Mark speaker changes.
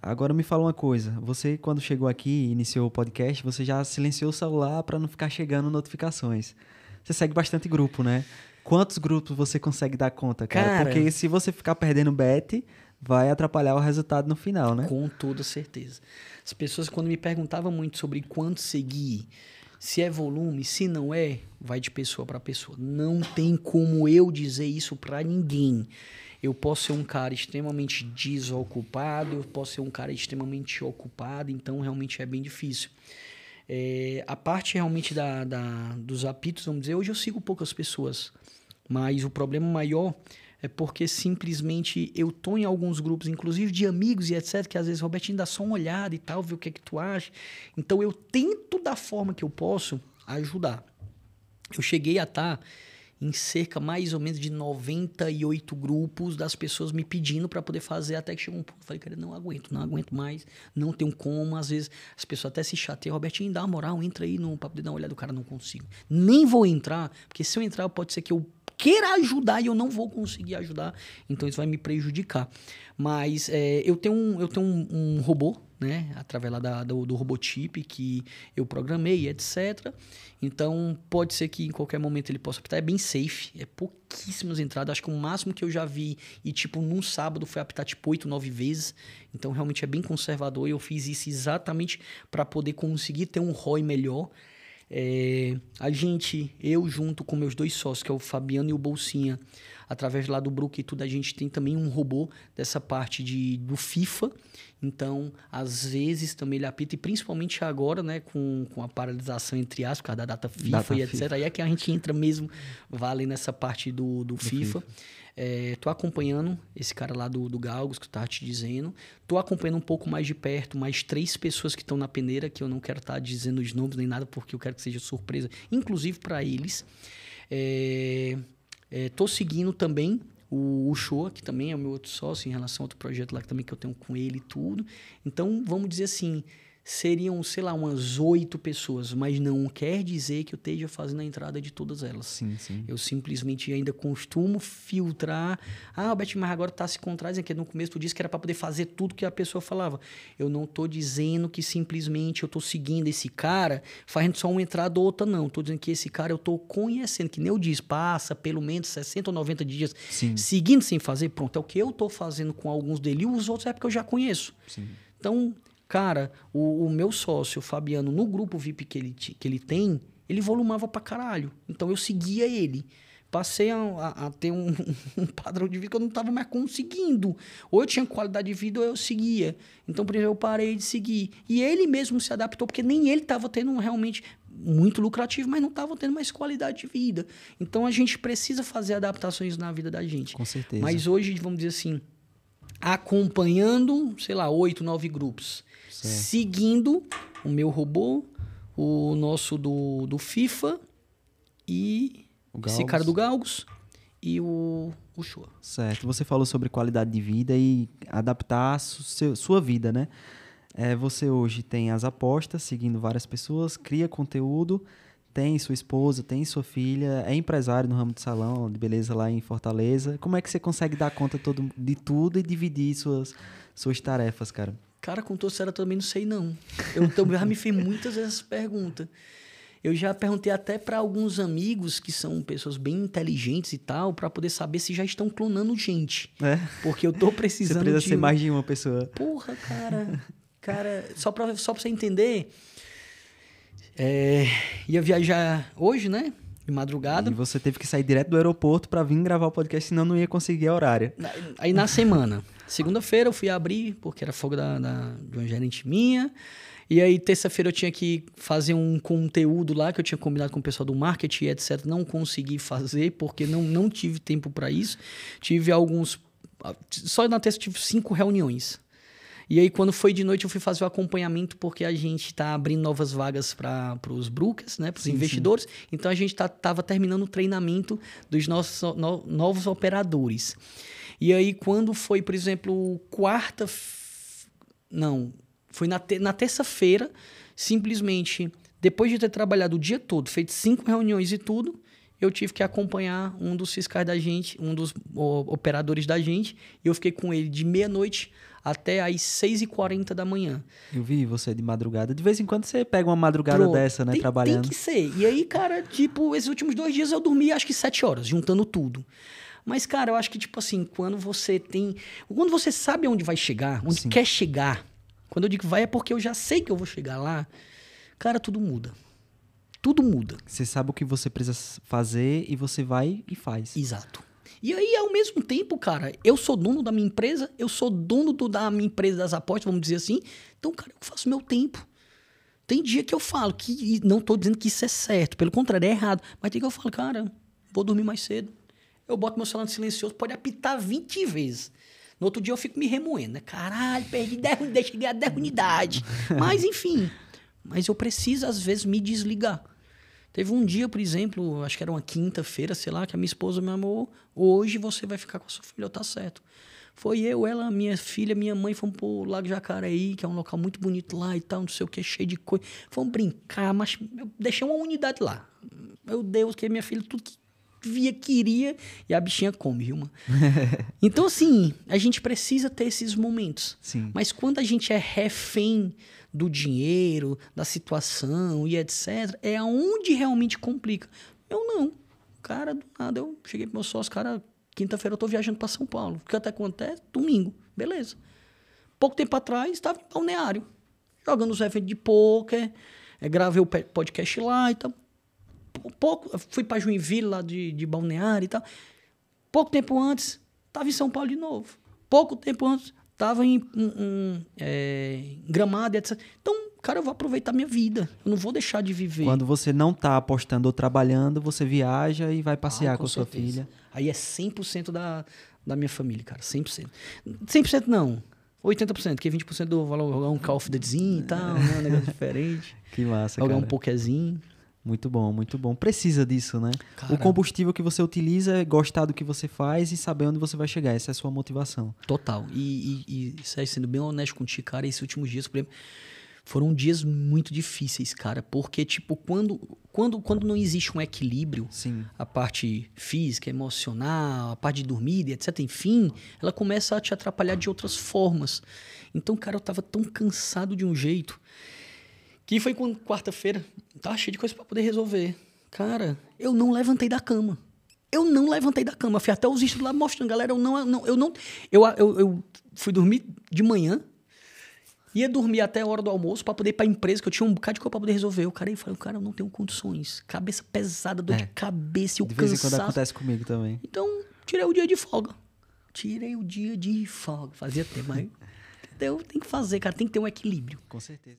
Speaker 1: Agora me fala uma coisa, você quando chegou aqui e iniciou o podcast, você já silenciou o celular para não ficar chegando notificações. Você segue bastante grupo, né? Quantos grupos você consegue dar conta, cara? cara Porque se você ficar perdendo bet, vai atrapalhar o resultado no final, né?
Speaker 2: Com toda certeza. As pessoas quando me perguntavam muito sobre quanto seguir, se é volume, se não é, vai de pessoa para pessoa. Não tem como eu dizer isso para ninguém. Eu posso ser um cara extremamente desocupado, eu posso ser um cara extremamente ocupado, então realmente é bem difícil. É, a parte realmente da, da, dos apitos, vamos dizer, hoje eu sigo poucas pessoas, mas o problema maior é porque simplesmente eu tô em alguns grupos, inclusive de amigos e etc, que às vezes, Robertinho, dá só uma olhada e tal, vê o que é que tu acha. Então eu tento da forma que eu posso ajudar. Eu cheguei a estar. Tá em cerca mais ou menos de 98 grupos das pessoas me pedindo para poder fazer, até que chegou um ponto, falei, cara, não aguento, não aguento mais, não tenho como, às vezes as pessoas até se chateiam, Robertinho, dá uma moral, entra aí no, pra poder dar uma olhada, o cara não consigo. Nem vou entrar, porque se eu entrar pode ser que eu queira ajudar e eu não vou conseguir ajudar, então isso vai me prejudicar. Mas é, eu tenho, um, eu tenho um, um robô, né, através lá da, do, do robotip que eu programei, etc. Então, pode ser que em qualquer momento ele possa apitar. É bem safe, é pouquíssimas entradas. Acho que o máximo que eu já vi, e tipo, num sábado foi apitar tipo 8, 9 vezes. Então, realmente é bem conservador. E eu fiz isso exatamente para poder conseguir ter um ROI melhor é, a gente, eu junto com meus dois sócios, que é o Fabiano e o Bolsinha, através lá do Brook e tudo, a gente tem também um robô dessa parte de, do FIFA, então, às vezes também ele apita, e principalmente agora, né, com, com a paralisação entre aspas, por causa da data FIFA data e FIFA. etc. Aí é que a gente entra mesmo, vale nessa parte do, do, do FIFA. FIFA. É, tô acompanhando esse cara lá do, do Galgos, que tá te dizendo. Tô acompanhando um pouco mais de perto, mais três pessoas que estão na peneira, que eu não quero estar tá dizendo os nomes nem nada, porque eu quero que seja surpresa, inclusive para eles. É, é, tô seguindo também o, o que também é o meu outro sócio, em relação a outro projeto lá que também que eu tenho com ele e tudo. Então, vamos dizer assim, seriam, sei lá, umas oito pessoas, mas não quer dizer que eu esteja fazendo a entrada de todas elas. Sim, sim. Eu simplesmente ainda costumo filtrar. Ah, Albert, mas agora está se contradizendo, que no começo tu disse que era para poder fazer tudo que a pessoa falava. Eu não estou dizendo que simplesmente eu estou seguindo esse cara, fazendo só uma entrada ou outra, não. Estou dizendo que esse cara eu estou conhecendo, que nem eu disse, passa pelo menos 60 ou 90 dias sim. seguindo sem fazer, pronto. É o que eu estou fazendo com alguns dele, os outros é porque eu já conheço. Sim. Então, Cara, o, o meu sócio, o Fabiano, no grupo VIP que ele, que ele tem, ele volumava pra caralho. Então eu seguia ele. Passei a, a, a ter um, um, padrão de vida que eu não estava mais conseguindo. Ou eu tinha qualidade de vida ou eu seguia. Então, primeiro eu parei de seguir. E ele mesmo se adaptou, porque nem ele estava tendo realmente muito lucrativo, mas não estava tendo mais qualidade de vida. Então, a gente precisa fazer adaptações na vida da gente. Com certeza. Mas hoje, vamos dizer assim, acompanhando, sei lá, oito, nove grupos. Certo. Seguindo o meu robô, o nosso do, do FIFA e esse cara do Galgos e o, o Shoa.
Speaker 1: Certo. Você falou sobre qualidade de vida e adaptar su, sua vida, né? É, você hoje tem as apostas, seguindo várias pessoas, cria conteúdo tem sua esposa, tem sua filha, é empresário no ramo de salão de beleza lá em Fortaleza. Como é que você consegue dar conta todo, de tudo e dividir suas, suas tarefas, cara?
Speaker 2: Cara, com todo sério, eu também não sei, não. Eu também já me fiz muitas vezes essa pergunta. Eu já perguntei até para alguns amigos que são pessoas bem inteligentes e tal, para poder saber se já estão clonando gente.
Speaker 1: É? Porque eu tô
Speaker 2: precisando. Você precisa de... ser mais de uma pessoa. Porra, cara. Cara, só para só pra você entender, é, ia viajar hoje, né? De madrugada. E você teve que sair direto do aeroporto para vir gravar o podcast, senão não ia conseguir a horária. Aí na semana. Segunda-feira eu fui abrir, porque era fogo da, da, de uma gerente minha. E aí, terça-feira, eu tinha que fazer um conteúdo lá que eu tinha combinado com o pessoal do marketing, etc. Não consegui fazer, porque não, não tive tempo para isso. Tive alguns. Ah, só na terça tive cinco reuniões. E aí, quando foi de noite, eu fui fazer o acompanhamento, porque a gente está abrindo novas vagas para os brokers, né? Para os investidores. Sim. Então, a gente estava tá, terminando o treinamento dos nossos no, novos operadores. E aí, quando foi, por exemplo, quarta... Não, foi na, te, na terça-feira, simplesmente, depois de ter trabalhado o dia todo, feito cinco reuniões e tudo, eu tive que acompanhar um dos fiscais da gente, um dos operadores da gente, e eu fiquei com ele de meia-noite até às 6h40 da manhã. Eu vi você de madrugada. De vez em quando você pega uma madrugada dessa, né? Tem, trabalhando. Tem que ser. E aí, cara, tipo, esses últimos dois dias eu dormi acho que 7 horas, juntando tudo. Mas, cara, eu acho que, tipo assim, quando você tem. Quando você sabe onde vai chegar, onde Sim. quer chegar. Quando eu digo vai é porque eu já sei que eu vou chegar lá. Cara, tudo muda.
Speaker 1: Tudo muda. Você sabe o que você precisa fazer e você vai e faz. Exato.
Speaker 2: E aí, ao mesmo tempo, cara, eu sou dono da minha empresa, eu sou dono do, da minha empresa das apostas, vamos dizer assim. Então, cara, eu faço meu tempo. Tem dia que eu falo que não estou dizendo que isso é certo, pelo contrário, é errado. Mas tem que eu falo, cara, vou dormir mais cedo. Eu boto meu celular no silencioso, pode apitar 20 vezes. No outro dia eu fico me remoendo, né? Caralho, perdi 10 unidades, cheguei a 10 unidades. Mas, enfim. Mas eu preciso, às vezes, me desligar. Teve um dia, por exemplo, acho que era uma quinta-feira, sei lá, que a minha esposa me amou. Hoje você vai ficar com a sua filha, tá certo. Foi eu, ela, minha filha, minha mãe, fomos pro Lago Jacareí, que é um local muito bonito lá e tal, não sei o que, cheio de coisa. Fomos brincar, mas eu deixei uma unidade lá. Meu Deus, que minha filha, tudo que via, queria, e a bichinha come, viu, mano? então, assim, a gente precisa ter esses momentos. Sim. Mas quando a gente é refém do dinheiro, da situação e etc. É aonde realmente complica. Eu não. Cara, do nada eu cheguei pro meu sócio, cara, quinta-feira eu tô viajando para São Paulo. O que até acontece? Domingo. Beleza. Pouco tempo atrás, estava em balneário, jogando os eventos de pôquer, é, gravei o podcast lá e tal. Pouco, fui para Joinville, lá de, de balneário e tal. Pouco tempo antes, estava em São Paulo de novo. Pouco tempo antes, estava em, um, é, em Gramado, etc. Então, cara, eu vou aproveitar minha vida. Eu não vou deixar de viver. Quando
Speaker 1: você não está apostando ou trabalhando, você viaja e vai passear ah, com, com sua filha.
Speaker 2: Aí é 100% da, da minha família, cara. 100%. 100% não. 80%, porque 20% do valor é um Call of Dutyzinho e tal, né? Um negócio diferente.
Speaker 1: que massa, Jogar um pokézinho. Muito bom, muito bom. Precisa disso, né? O combustível que você utiliza é gostar do que você faz
Speaker 2: e saber onde você vai chegar. Essa é a sua motivação. Total. E, e, e Sérgio, sendo bem honesto contigo, cara, esses últimos dias, por exemplo, foram dias muito difíceis, cara. Porque, tipo, quando, quando, quando não existe um equilíbrio, Sim. a parte física, emocional, a parte de dormir, etc., enfim, ela começa a te atrapalhar de outras formas. Então, cara, eu tava tão cansado de um jeito que foi com quarta-feira. Tá cheio de coisa para poder resolver. Cara, eu não levantei da cama. Eu não levantei da cama. Fui até os estudos lá mostrando, galera. Eu não. não eu não. Eu, eu, eu fui dormir de manhã. Ia dormir até a hora do almoço para poder ir pra empresa, que eu tinha um bocado de coisa pra poder resolver. O cara aí falou, cara, eu não tenho condições. Cabeça pesada, dor é. de cabeça, eu De vez cansaço. em quando acontece
Speaker 1: comigo também.
Speaker 2: Então, tirei o dia de folga. Tirei o dia de folga. Fazia tempo, mas. Entendeu? Tem que fazer, cara. Tem que ter um equilíbrio. Com certeza.